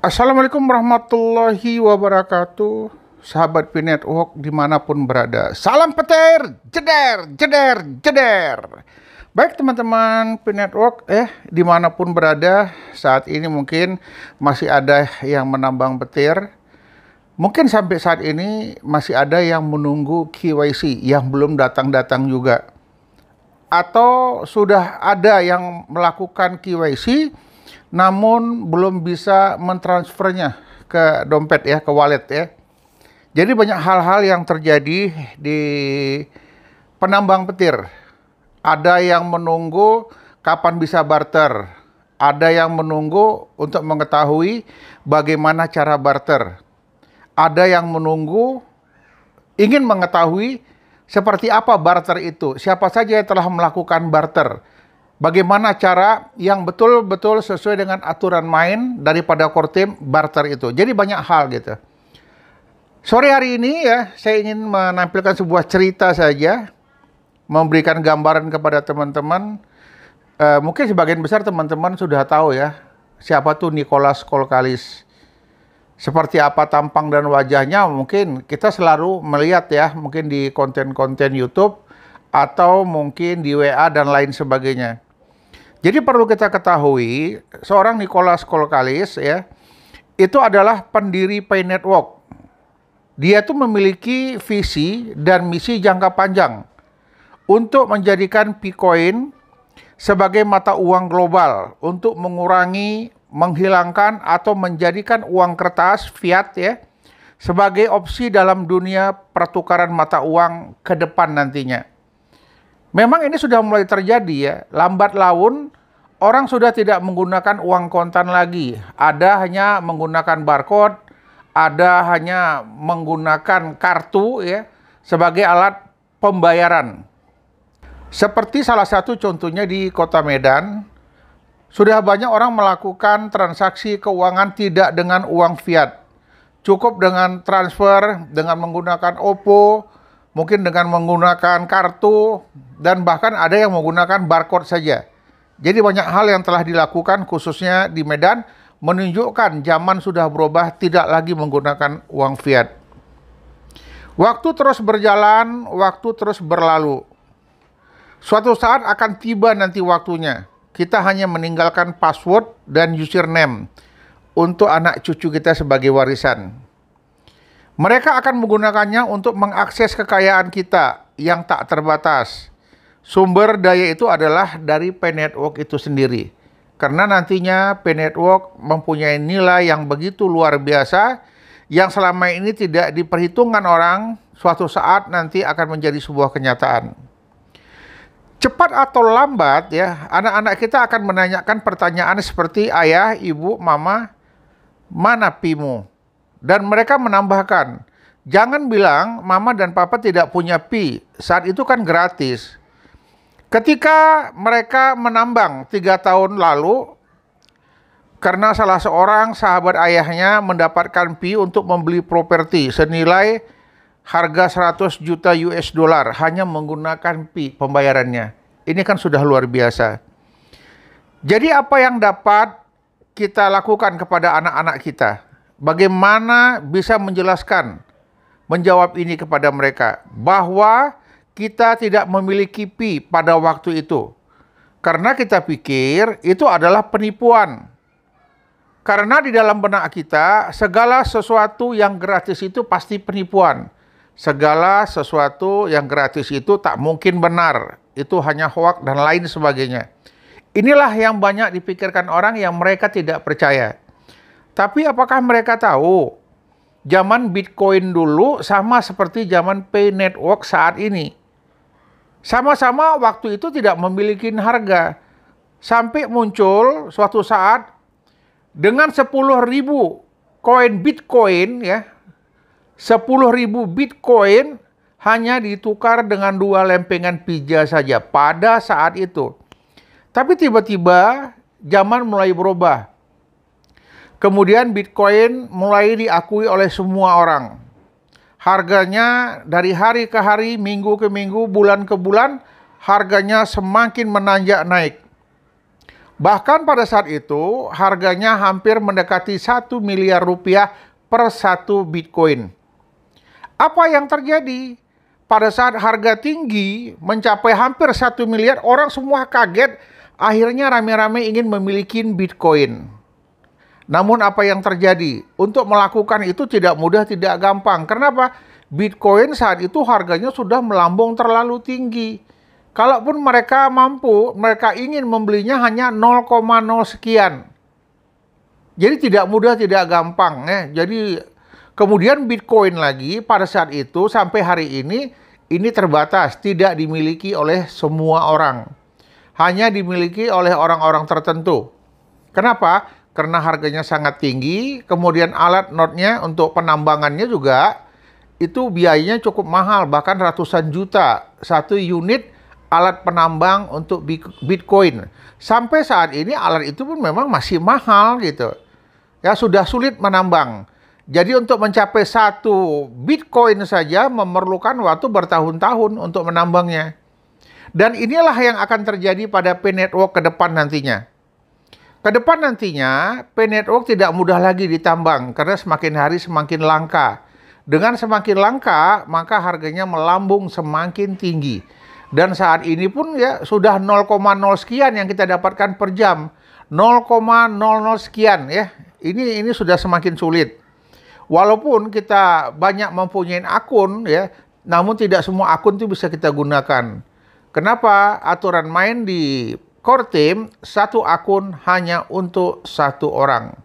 Assalamualaikum warahmatullahi wabarakatuh Sahabat Pinetwalk dimanapun berada Salam petir, jeder, jeder, jeder Baik teman-teman Pinetwalk eh dimanapun berada Saat ini mungkin masih ada yang menambang petir Mungkin sampai saat ini masih ada yang menunggu KYC yang belum datang-datang juga Atau sudah ada yang melakukan KYC namun belum bisa mentransfernya ke dompet ya, ke wallet ya. Jadi banyak hal-hal yang terjadi di penambang petir. Ada yang menunggu kapan bisa barter, ada yang menunggu untuk mengetahui bagaimana cara barter. Ada yang menunggu ingin mengetahui seperti apa barter itu, siapa saja yang telah melakukan barter bagaimana cara yang betul-betul sesuai dengan aturan main daripada core team barter itu. Jadi banyak hal gitu. Sore hari ini ya, saya ingin menampilkan sebuah cerita saja, memberikan gambaran kepada teman-teman. E, mungkin sebagian besar teman-teman sudah tahu ya, siapa tuh Nicholas Kolkalis. Seperti apa tampang dan wajahnya mungkin kita selalu melihat ya, mungkin di konten-konten YouTube atau mungkin di WA dan lain sebagainya. Jadi perlu kita ketahui seorang Nicholas Kolkalis ya itu adalah pendiri Pay Network. Dia itu memiliki visi dan misi jangka panjang untuk menjadikan Bitcoin sebagai mata uang global untuk mengurangi, menghilangkan atau menjadikan uang kertas fiat ya sebagai opsi dalam dunia pertukaran mata uang ke depan nantinya. Memang ini sudah mulai terjadi ya, lambat laun orang sudah tidak menggunakan uang kontan lagi. Ada hanya menggunakan barcode, ada hanya menggunakan kartu ya sebagai alat pembayaran. Seperti salah satu contohnya di Kota Medan, sudah banyak orang melakukan transaksi keuangan tidak dengan uang fiat. Cukup dengan transfer dengan menggunakan OPPO mungkin dengan menggunakan kartu dan bahkan ada yang menggunakan barcode saja. Jadi banyak hal yang telah dilakukan khususnya di Medan menunjukkan zaman sudah berubah tidak lagi menggunakan uang fiat. Waktu terus berjalan, waktu terus berlalu. Suatu saat akan tiba nanti waktunya. Kita hanya meninggalkan password dan username untuk anak cucu kita sebagai warisan. Mereka akan menggunakannya untuk mengakses kekayaan kita yang tak terbatas. Sumber daya itu adalah dari P-Network itu sendiri. Karena nantinya P-Network mempunyai nilai yang begitu luar biasa yang selama ini tidak diperhitungkan orang suatu saat nanti akan menjadi sebuah kenyataan. Cepat atau lambat ya, anak-anak kita akan menanyakan pertanyaan seperti ayah, ibu, mama, mana pimu? Dan mereka menambahkan, jangan bilang mama dan papa tidak punya pi, saat itu kan gratis. Ketika mereka menambang tiga tahun lalu, karena salah seorang sahabat ayahnya mendapatkan pi untuk membeli properti senilai harga 100 juta US dollar hanya menggunakan pi pembayarannya. Ini kan sudah luar biasa. Jadi apa yang dapat kita lakukan kepada anak-anak kita? bagaimana bisa menjelaskan menjawab ini kepada mereka bahwa kita tidak memiliki pi pada waktu itu. Karena kita pikir itu adalah penipuan. Karena di dalam benak kita segala sesuatu yang gratis itu pasti penipuan. Segala sesuatu yang gratis itu tak mungkin benar. Itu hanya hoak dan lain sebagainya. Inilah yang banyak dipikirkan orang yang mereka tidak percaya. Tapi apakah mereka tahu zaman Bitcoin dulu sama seperti zaman pay network saat ini? Sama-sama waktu itu tidak memiliki harga. Sampai muncul suatu saat dengan 10.000 koin Bitcoin ya. 10.000 Bitcoin hanya ditukar dengan dua lempengan pija saja pada saat itu. Tapi tiba-tiba zaman mulai berubah Kemudian Bitcoin mulai diakui oleh semua orang. Harganya dari hari ke hari, minggu ke minggu, bulan ke bulan, harganya semakin menanjak naik. Bahkan pada saat itu, harganya hampir mendekati satu miliar rupiah per satu Bitcoin. Apa yang terjadi? Pada saat harga tinggi mencapai hampir satu miliar, orang semua kaget, akhirnya rame-rame ingin memiliki Bitcoin. Namun apa yang terjadi? Untuk melakukan itu tidak mudah, tidak gampang. Kenapa? Bitcoin saat itu harganya sudah melambung terlalu tinggi. Kalaupun mereka mampu, mereka ingin membelinya hanya 0,0 sekian. Jadi tidak mudah, tidak gampang ya. Jadi kemudian Bitcoin lagi pada saat itu sampai hari ini ini terbatas, tidak dimiliki oleh semua orang. Hanya dimiliki oleh orang-orang tertentu. Kenapa? karena harganya sangat tinggi, kemudian alat notnya untuk penambangannya juga itu biayanya cukup mahal, bahkan ratusan juta satu unit alat penambang untuk Bitcoin. Sampai saat ini alat itu pun memang masih mahal gitu. Ya sudah sulit menambang. Jadi untuk mencapai satu Bitcoin saja memerlukan waktu bertahun-tahun untuk menambangnya. Dan inilah yang akan terjadi pada P Network ke depan nantinya. Ke depan nantinya, P network tidak mudah lagi ditambang karena semakin hari semakin langka. Dengan semakin langka, maka harganya melambung semakin tinggi. Dan saat ini pun ya sudah 0,0 sekian yang kita dapatkan per jam. 0,00 sekian ya. Ini ini sudah semakin sulit. Walaupun kita banyak mempunyai akun ya, namun tidak semua akun itu bisa kita gunakan. Kenapa? Aturan main di core team satu akun hanya untuk satu orang.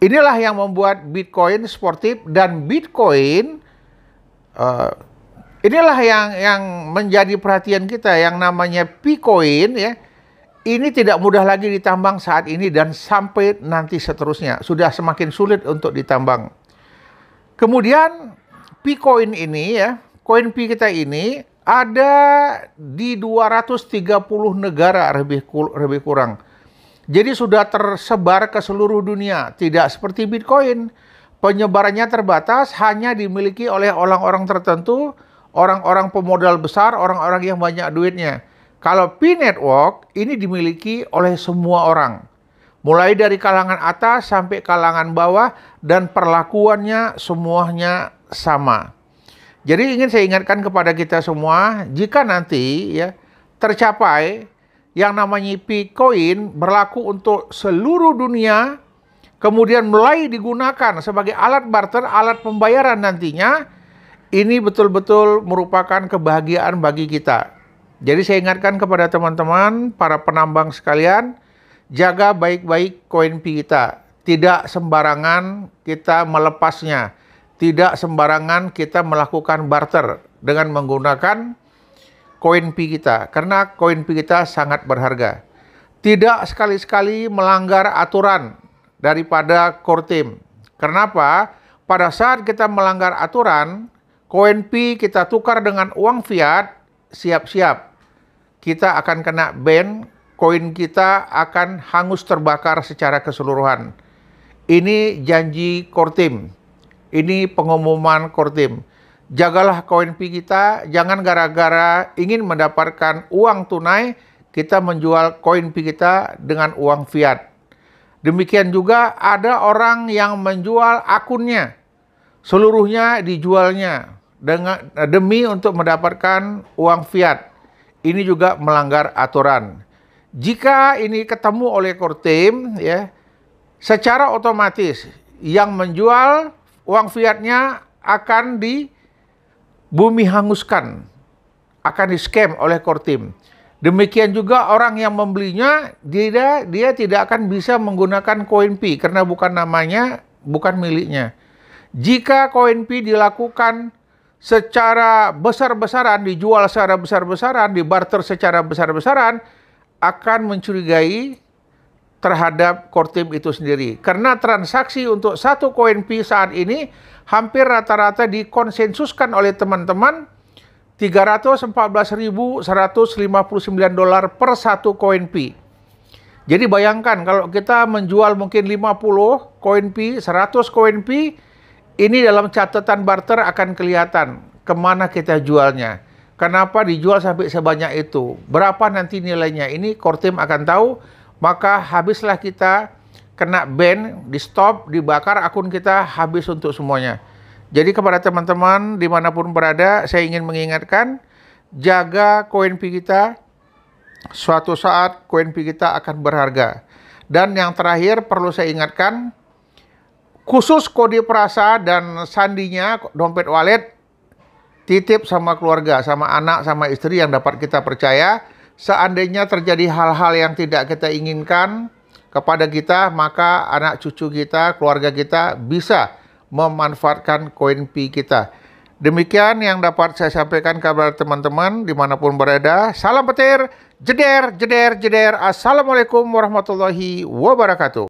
Inilah yang membuat Bitcoin sportif dan Bitcoin uh, inilah yang yang menjadi perhatian kita yang namanya Picoin ya. Ini tidak mudah lagi ditambang saat ini dan sampai nanti seterusnya sudah semakin sulit untuk ditambang. Kemudian Picoin ini ya, koin P kita ini ada di 230 negara lebih, lebih kurang. Jadi sudah tersebar ke seluruh dunia. Tidak seperti Bitcoin. Penyebarannya terbatas hanya dimiliki oleh orang-orang tertentu, orang-orang pemodal besar, orang-orang yang banyak duitnya. Kalau P-Network ini dimiliki oleh semua orang mulai dari kalangan atas sampai kalangan bawah, dan perlakuannya semuanya sama. Jadi ingin saya ingatkan kepada kita semua, jika nanti ya tercapai yang namanya Bitcoin berlaku untuk seluruh dunia, kemudian mulai digunakan sebagai alat barter, alat pembayaran nantinya, ini betul-betul merupakan kebahagiaan bagi kita. Jadi saya ingatkan kepada teman-teman, para penambang sekalian, jaga baik-baik koin -baik kita. Tidak sembarangan kita melepasnya tidak sembarangan kita melakukan barter dengan menggunakan koin pi kita karena koin pi kita sangat berharga. Tidak sekali-sekali melanggar aturan daripada core team. Kenapa? Pada saat kita melanggar aturan, koin pi kita tukar dengan uang fiat, siap-siap kita akan kena ban, koin kita akan hangus terbakar secara keseluruhan. Ini janji core team. Ini pengumuman Kortim. Jagalah koin pi kita, jangan gara-gara ingin mendapatkan uang tunai, kita menjual koin pi kita dengan uang fiat. Demikian juga ada orang yang menjual akunnya, seluruhnya dijualnya dengan demi untuk mendapatkan uang fiat. Ini juga melanggar aturan. Jika ini ketemu oleh Kortim, ya, secara otomatis yang menjual uang fiatnya akan di bumi hanguskan, akan di scam oleh Kortim. Demikian juga orang yang membelinya, dia, dia tidak akan bisa menggunakan koin P karena bukan namanya, bukan miliknya. Jika koin P dilakukan secara besar-besaran, dijual secara besar-besaran, dibarter secara besar-besaran, akan mencurigai terhadap core team itu sendiri. Karena transaksi untuk satu koin P saat ini hampir rata-rata dikonsensuskan oleh teman-teman 314.159 dolar per satu koin P. Jadi bayangkan kalau kita menjual mungkin 50 koin P, 100 koin P, ini dalam catatan barter akan kelihatan kemana kita jualnya. Kenapa dijual sampai sebanyak itu? Berapa nanti nilainya? Ini core team akan tahu maka habislah kita kena ban, di stop, dibakar akun kita habis untuk semuanya. Jadi kepada teman-teman dimanapun berada, saya ingin mengingatkan, jaga koin P kita, suatu saat koin P kita akan berharga. Dan yang terakhir perlu saya ingatkan, khusus kode perasa dan sandinya dompet wallet titip sama keluarga, sama anak, sama istri yang dapat kita percaya seandainya terjadi hal-hal yang tidak kita inginkan kepada kita, maka anak cucu kita, keluarga kita bisa memanfaatkan koin pi kita. Demikian yang dapat saya sampaikan kabar teman-teman dimanapun berada. Salam petir, jeder, jeder, jeder. Assalamualaikum warahmatullahi wabarakatuh.